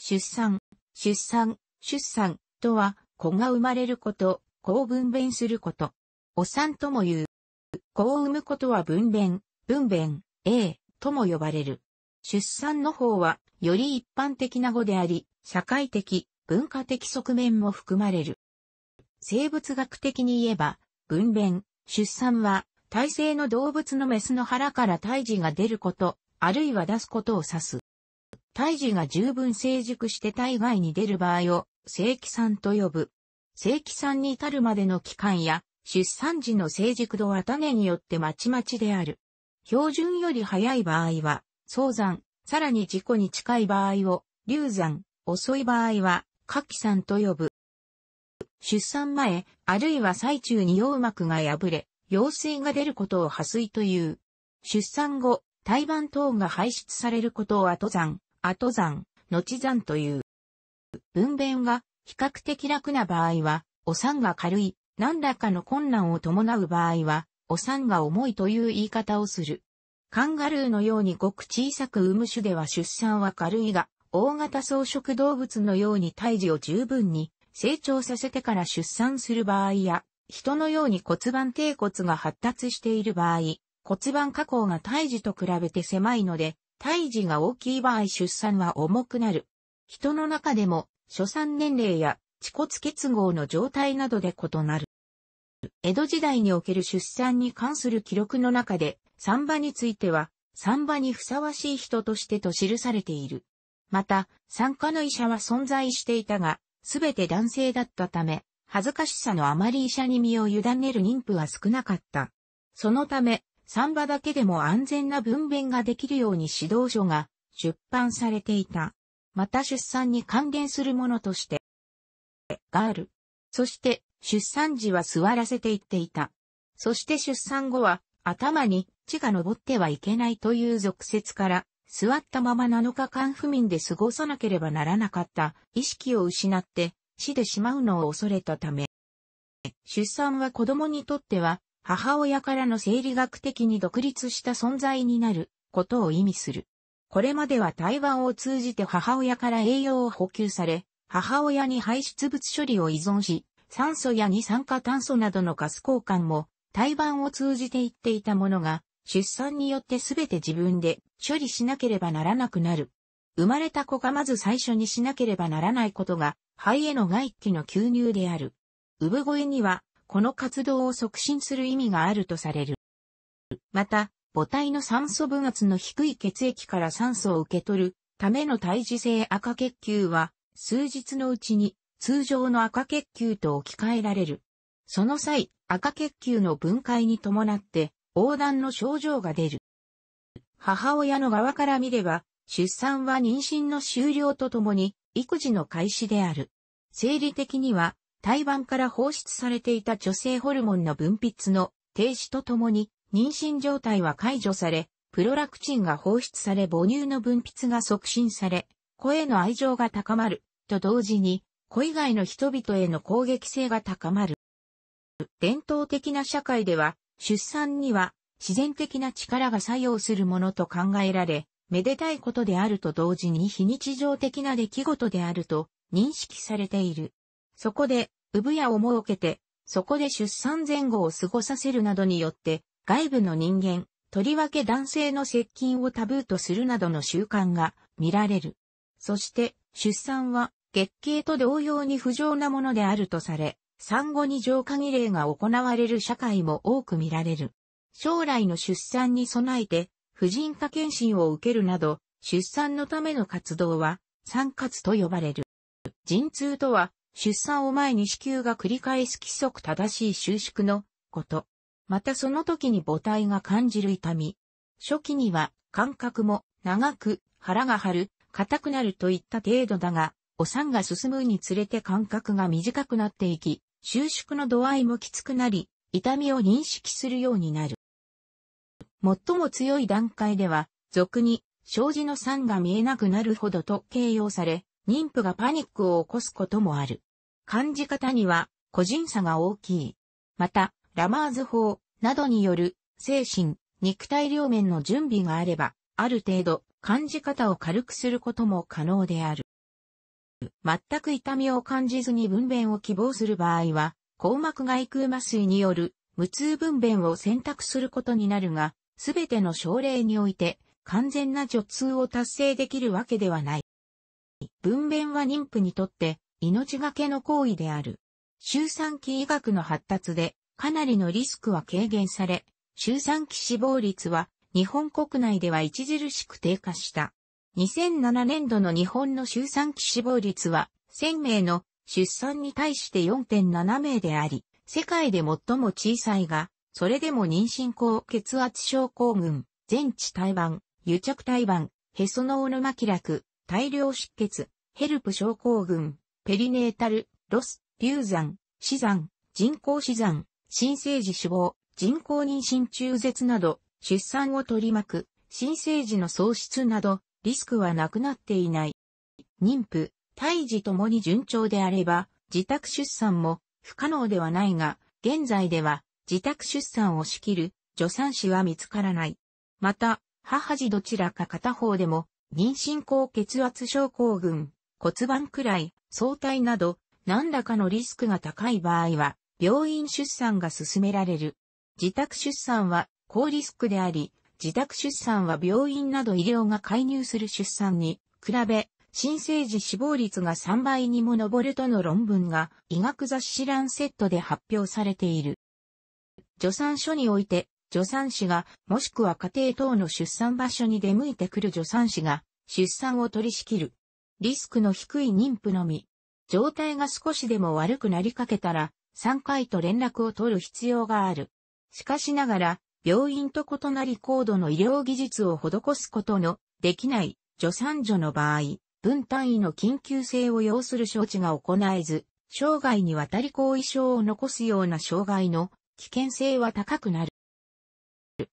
出産、出産、出産とは、子が生まれること、子を分娩すること。お産とも言う。子を産むことは分娩、分娩、A とも呼ばれる。出産の方は、より一般的な語であり、社会的、文化的側面も含まれる。生物学的に言えば、分娩、出産は、体制の動物のメスの腹から胎児が出ること、あるいは出すことを指す。胎児が十分成熟して体外に出る場合を正規産と呼ぶ。正規産に至るまでの期間や出産時の成熟度は種によってまちまちである。標準より早い場合は、早産、さらに事故に近い場合を流産、遅い場合は下記産と呼ぶ。出産前、あるいは最中に羊膜が破れ、羊水が出ることを破水という。出産後、胎盤等が排出されることを後産、後山、後山という。分娩が比較的楽な場合は、お産が軽い、何らかの困難を伴う場合は、お産が重いという言い方をする。カンガルーのようにごく小さく産む種では出産は軽いが、大型草食動物のように胎児を十分に成長させてから出産する場合や、人のように骨盤底骨が発達している場合、骨盤加工が胎児と比べて狭いので、胎児が大きい場合出産は重くなる。人の中でも、初産年齢や、恥骨結合の状態などで異なる。江戸時代における出産に関する記録の中で、産場については、産場にふさわしい人としてと記されている。また、産科の医者は存在していたが、すべて男性だったため、恥ずかしさのあまり医者に身を委ねる妊婦は少なかった。そのため、産場だけでも安全な分娩ができるように指導書が出版されていた。また出産に還元するものとして、ガール。そして出産時は座らせていっていた。そして出産後は頭に血が昇ってはいけないという俗説から、座ったまま7日間不眠で過ごさなければならなかった意識を失って死でしまうのを恐れたため、出産は子供にとっては母親からの生理学的に独立した存在になることを意味する。これまでは胎盤を通じて母親から栄養を補給され、母親に排出物処理を依存し、酸素や二酸化炭素などのガス交換も胎盤を通じて行っていたものが、出産によって全て自分で処理しなければならなくなる。生まれた子がまず最初にしなければならないことが、肺への外気の吸入である。産声にはこの活動を促進する意味があるとされる。また、母体の酸素分圧の低い血液から酸素を受け取るための胎児性赤血球は、数日のうちに通常の赤血球と置き換えられる。その際、赤血球の分解に伴って横断の症状が出る。母親の側から見れば、出産は妊娠の終了とともに育児の開始である。生理的には胎盤から放出されていた女性ホルモンの分泌の停止とともに、妊娠状態は解除され、プロラクチンが放出され母乳の分泌が促進され、子への愛情が高まる、と同時に、子以外の人々への攻撃性が高まる。伝統的な社会では、出産には自然的な力が作用するものと考えられ、めでたいことであると同時に非日常的な出来事であると認識されている。そこで、産屋を設けて、そこで出産前後を過ごさせるなどによって、外部の人間、とりわけ男性の接近をタブーとするなどの習慣が見られる。そして、出産は月経と同様に不浄なものであるとされ、産後に浄化儀礼が行われる社会も多く見られる。将来の出産に備えて、婦人科検診を受けるなど、出産のための活動は、産活と呼ばれる。陣痛とは、出産を前に子宮が繰り返す規則正しい収縮のこと。またその時に母体が感じる痛み。初期には感覚も長く腹が張る、硬くなるといった程度だが、お産が進むにつれて感覚が短くなっていき、収縮の度合いもきつくなり、痛みを認識するようになる。最も強い段階では、俗に、障子の酸が見えなくなるほどと形容され、妊婦がパニックを起こすこともある。感じ方には個人差が大きい。また、ラマーズ法などによる精神、肉体両面の準備があれば、ある程度感じ方を軽くすることも可能である。全く痛みを感じずに分娩を希望する場合は、硬膜外空麻酔による無痛分娩を選択することになるが、すべての症例において完全な除痛を達成できるわけではない。分娩は妊婦にとって命がけの行為である。周産期医学の発達でかなりのリスクは軽減され、周産期死亡率は日本国内では著しく低下した。2007年度の日本の周産期死亡率は1000名の出産に対して4.7名であり、世界で最も小さいが、それでも妊娠高血圧症候群、全治胎盤、癒着胎盤、へその緒の巻き楽、大量出血、ヘルプ症候群、ペリネータル、ロス、流産、死産、人工死産、新生児死亡、人工妊娠中絶など、出産を取り巻く、新生児の喪失など、リスクはなくなっていない。妊婦、胎児ともに順調であれば、自宅出産も不可能ではないが、現在では自宅出産を仕切る助産師は見つからない。また、母児どちらか片方でも、妊娠高血圧症候群、骨盤くらい、相対など、何らかのリスクが高い場合は、病院出産が勧められる。自宅出産は高リスクであり、自宅出産は病院など医療が介入する出産に比べ、新生児死亡率が3倍にも上るとの論文が医学雑誌ランセットで発表されている。助産所において、助産師が、もしくは家庭等の出産場所に出向いてくる助産師が、出産を取り仕切る、リスクの低い妊婦のみ。状態が少しでも悪くなりかけたら、3回と連絡を取る必要がある。しかしながら、病院と異なり高度の医療技術を施すことのできない助産所の場合、分単位の緊急性を要する処置が行えず、生涯にわたり後遺症を残すような障害の危険性は高くなる。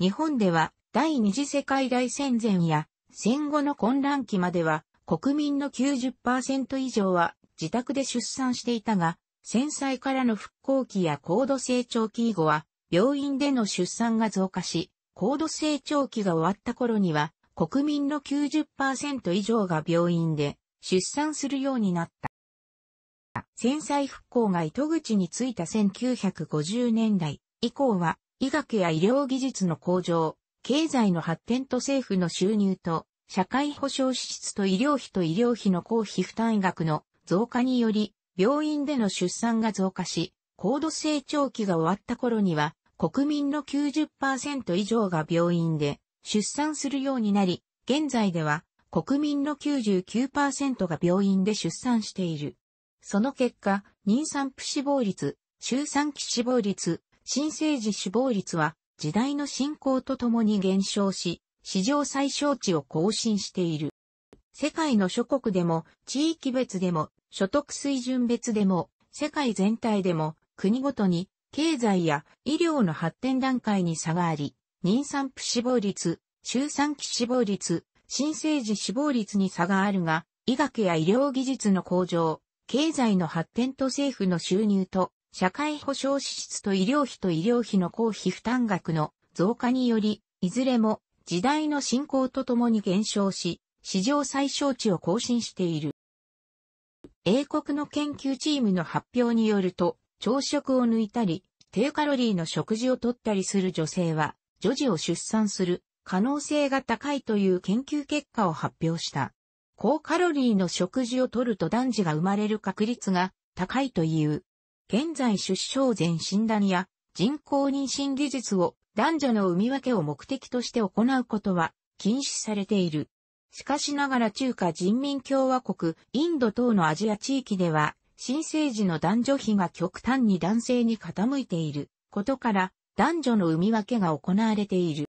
日本では第二次世界大戦前や戦後の混乱期までは国民の90%以上は自宅で出産していたが、戦災からの復興期や高度成長期以後は、病院での出産が増加し、高度成長期が終わった頃には、国民の90%以上が病院で出産するようになった。戦災復興が糸口についた1950年代以降は、医学や医療技術の向上、経済の発展と政府の収入と社会保障支出と医療費と医療費の公費負担額の増加により、病院での出産が増加し、高度成長期が終わった頃には、国民の90%以上が病院で出産するようになり、現在では国民の99%が病院で出産している。その結果、妊産婦死亡率、周産期死亡率、新生児死亡率は時代の進行とともに減少し、史上最小値を更新している。世界の諸国でも、地域別でも、所得水準別でも、世界全体でも、国ごとに、経済や医療の発展段階に差があり、妊産婦死亡率、周産期死亡率、新生児死亡率に差があるが、医学や医療技術の向上、経済の発展と政府の収入と、社会保障支出と医療費と医療費の公費負担額の増加により、いずれも時代の進行とともに減少し、史上最小値を更新している。英国の研究チームの発表によると、朝食を抜いたり、低カロリーの食事をとったりする女性は、女児を出産する可能性が高いという研究結果を発表した。高カロリーの食事をとると男児が生まれる確率が高いという。現在出生前診断や人工妊娠技術を男女のみ分けを目的として行うことは禁止されている。しかしながら中華人民共和国、インド等のアジア地域では、新生児の男女比が極端に男性に傾いていることから、男女の産み分けが行われている。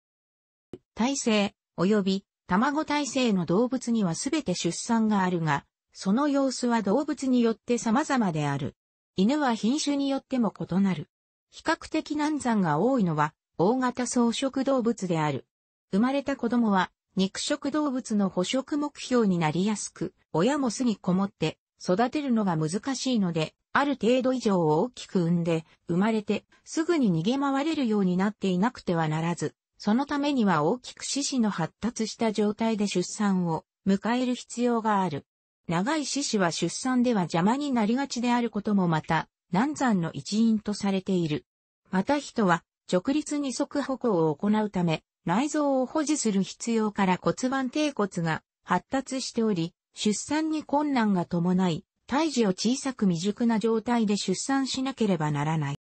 体制、及び卵体制の動物にはすべて出産があるが、その様子は動物によって様々である。犬は品種によっても異なる。比較的難産が多いのは大型草食動物である。生まれた子供は肉食動物の捕食目標になりやすく、親も巣にこもって育てるのが難しいので、ある程度以上を大きく産んで、生まれてすぐに逃げ回れるようになっていなくてはならず、そのためには大きく獅子の発達した状態で出産を迎える必要がある。長い獅子は出産では邪魔になりがちであることもまた、難産の一因とされている。また人は直立二足歩行を行うため、内臓を保持する必要から骨盤底骨が発達しており、出産に困難が伴い、胎児を小さく未熟な状態で出産しなければならない。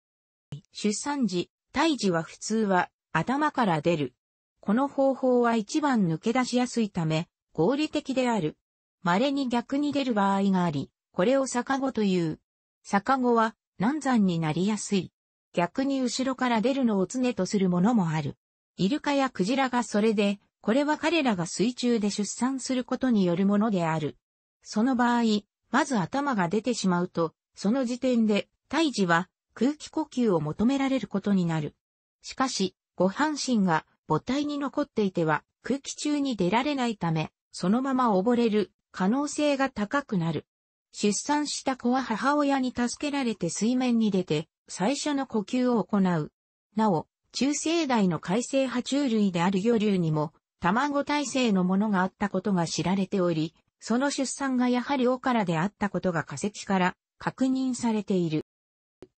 出産時、胎児は普通は頭から出る。この方法は一番抜け出しやすいため、合理的である。稀に逆に出る場合があり、これを逆子という。逆子は難産になりやすい。逆に後ろから出るのを常とするものもある。イルカやクジラがそれで、これは彼らが水中で出産することによるものである。その場合、まず頭が出てしまうと、その時点で、胎児は空気呼吸を求められることになる。しかし、ご半身が母体に残っていては空気中に出られないため、そのまま溺れる可能性が高くなる。出産した子は母親に助けられて水面に出て、最初の呼吸を行う。なお、中生代の海生爬虫類である魚竜にも、卵体制のものがあったことが知られており、その出産がやはり尾からであったことが化石から確認されている。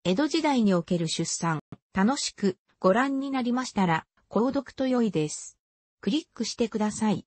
江戸時代における出産、楽しくご覧になりましたら、購読と良いです。クリックしてください。